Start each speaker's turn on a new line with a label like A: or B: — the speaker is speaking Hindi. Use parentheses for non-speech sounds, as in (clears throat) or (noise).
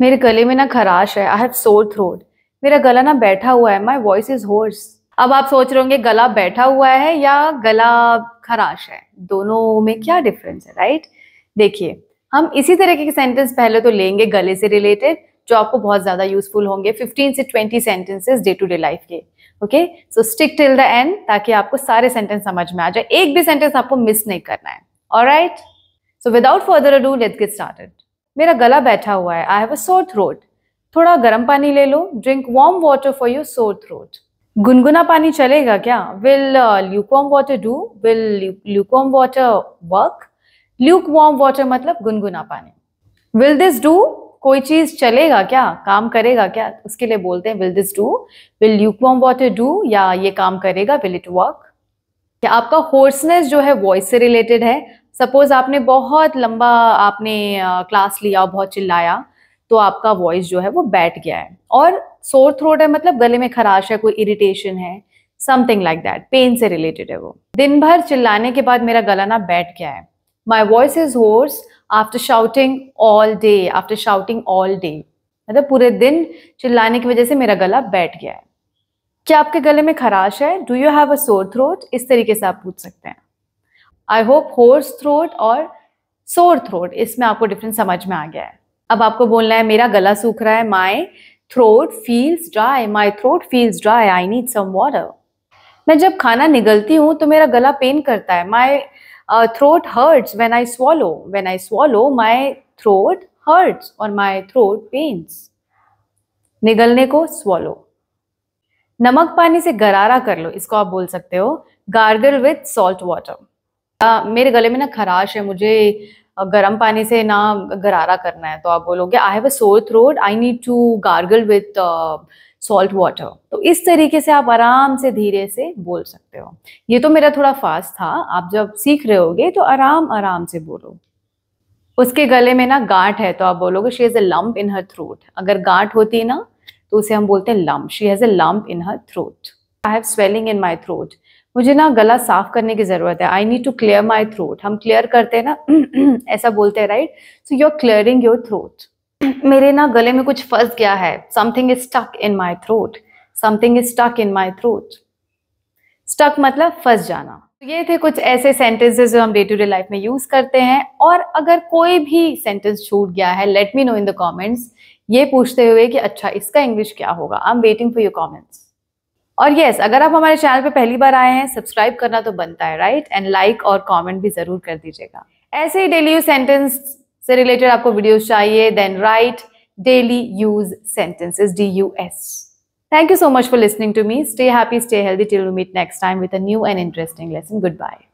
A: मेरे गले में ना खराश है आई हैव सोर थ्रोट मेरा गला ना बैठा हुआ है माई वॉइस इज होर्स अब आप सोच रहे होंगे गला बैठा हुआ है या गला खराश है दोनों में क्या डिफरेंस है राइट देखिए हम इसी तरीके के सेंटेंस पहले तो लेंगे गले से रिलेटेड जो आपको बहुत ज्यादा यूजफुल होंगे 15 से 20 sentences day to day life के okay so stick till the end ताकि आपको सारे सेंटेंस समझ में आ जाए एक भी सेंटेंस आपको मिस नहीं करना है right so without further ado let get started मेरा गला बैठा हुआ है आई हैव अ सोर थ्रोट थोड़ा गर्म पानी ले लो drink warm water for your sore throat गुनगुना पानी चलेगा क्या will lukewarm water do will lukewarm water work lukewarm water मतलब गुनगुना पानी विल दिस डू कोई चीज चलेगा क्या काम करेगा क्या उसके लिए बोलते हैं will this do will lukewarm water do या ये काम करेगा विल इट वर्क क्या आपका होर्सनेस जो है वॉइस से रिलेटेड है सपोज आपने बहुत लंबा आपने क्लास लिया और बहुत चिल्लाया तो आपका वॉइस जो है वो बैठ गया है और सोर थ्रोट है मतलब गले में खराश है कोई इरिटेशन है समथिंग लाइक दैट पेन से रिलेटेड है वो दिन भर चिल्लाने के बाद मेरा गला ना बैठ गया है my voice is hoarse after shouting all day after shouting all day मतलब पूरे दिन चिल्लाने की वजह से मेरा गला बैठ गया है क्या आपके गले में खराश है do you have a sore throat इस तरीके से आप पूछ सकते हैं आई होप होर्स थ्रोट और सोर थ्रोट इसमें आपको डिफरेंस समझ में आ गया है अब आपको बोलना है मेरा गला सूख रहा है my throat feels dry my throat feels dry I need some water मैं जब खाना निगलती हूँ तो मेरा गला पेन करता है my throat hurts when I swallow when I swallow my throat hurts और माई थ्रोट पेन्स निगलने को स्वॉलो नमक पानी से गरारा कर लो इसको आप बोल सकते हो gargle with salt water uh, मेरे गले में ना खराश है मुझे गर्म पानी से ना गरारा करना है तो आप बोलोगे आई have a sore throat I need to gargle with salt water तो इस तरीके से आप आराम से धीरे से बोल सकते हो ये तो मेरा थोड़ा फास्ट था आप जब सीख रहे होगे तो आराम आराम से बोलो उसके गले में ना गांठ है तो आप बोलोगे she has a lump in her throat अगर गांठ होती ना तो उसे हम बोलते हैं lump she has a lump in her throat I have swelling in my throat मुझे ना गला साफ करने की ज़रूरत है I need to clear my throat हम क्लियर करते हैं ना (clears throat) ऐसा बोलते हैं right so you are clearing your throat मेरे ना गले में कुछ फंस गया है something is stuck in my throat something is stuck in my throat stuck मतलब फंस जाना तो ये थे कुछ ऐसे सेंटेंसेस जो हम डे टू डे लाइफ में यूज करते हैं और अगर कोई भी सेंटेंस छूट गया है let me know in the comments ये पूछते हुए कि अच्छा इसका इंग्लिश क्या होगा I am waiting for your comments और यस yes, अगर आप हमारे चैनल पे पहली बार आए हैं सब्सक्राइब करना तो बनता है राइट एंड लाइक और कमेंट भी जरूर कर दीजिएगा ऐसे ही डेली यूज सेंटेंस से रिलेटेड आपको वीडियोस चाहिए then right daily use sentences D U S thank you so much for listening to me stay happy stay healthy till meet next time with a new and interesting lesson good bye